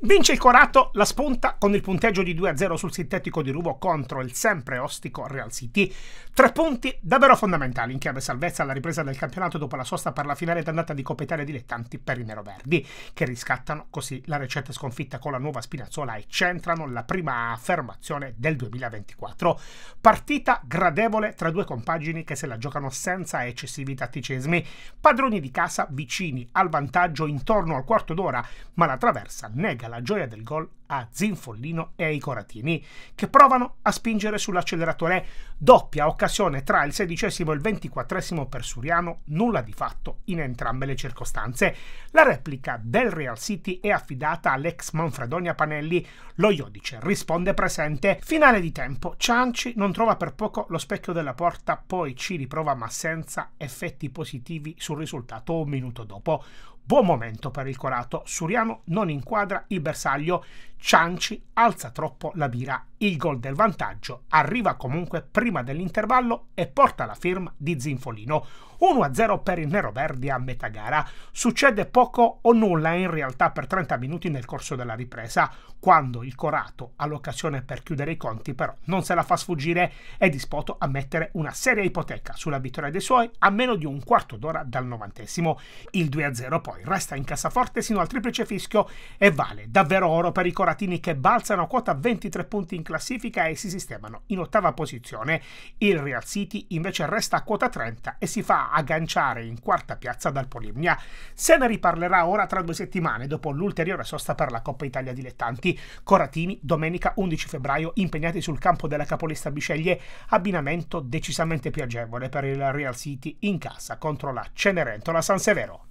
Vince il Corato la spunta con il punteggio di 2-0 sul sintetico di Rubo contro il sempre ostico Real City. Tre punti davvero fondamentali in chiave salvezza alla ripresa del campionato dopo la sosta per la finale d'andata di Coppa Italia dilettanti per i neroverdi, che riscattano così la recente sconfitta con la nuova Spinazzola e centrano la prima affermazione del 2024. Partita gradevole tra due compagini che se la giocano senza eccessivi tatticismi, padroni di casa vicini al vantaggio intorno al quarto d'ora, ma la traversa nega dedica la gioia del gol a Zinfollino e ai Coratini, che provano a spingere sull'acceleratore. Doppia occasione tra il sedicesimo e il ventiquattresimo per Suriano, nulla di fatto in entrambe le circostanze. La replica del Real City è affidata all'ex Manfredonia Panelli. Lo Iodice risponde presente. Finale di tempo, Cianci non trova per poco lo specchio della porta, poi ci riprova ma senza effetti positivi sul risultato un minuto dopo. Buon momento per il Corato, Suriano non inquadra il il bersaglio Cianci alza troppo la mira, il gol del vantaggio arriva comunque prima dell'intervallo e porta la firma di Zinfolino. 1-0 per il Nero Verdi a metà gara. Succede poco o nulla in realtà per 30 minuti nel corso della ripresa, quando il Corato ha l'occasione per chiudere i conti, però non se la fa sfuggire, è disposto a mettere una seria ipoteca sulla vittoria dei suoi a meno di un quarto d'ora dal novantesimo. Il 2-0 poi resta in cassaforte sino al triplice fischio e vale davvero oro per i Corato Moratini che balzano a quota 23 punti in classifica e si sistemano in ottava posizione. Il Real City invece resta a quota 30 e si fa agganciare in quarta piazza dal Polimnia. Se ne riparlerà ora tra due settimane dopo l'ulteriore sosta per la Coppa Italia Dilettanti. Coratini domenica 11 febbraio impegnati sul campo della capolista Bisceglie, abbinamento decisamente più agevole per il Real City in casa contro la Cenerentola San Severo.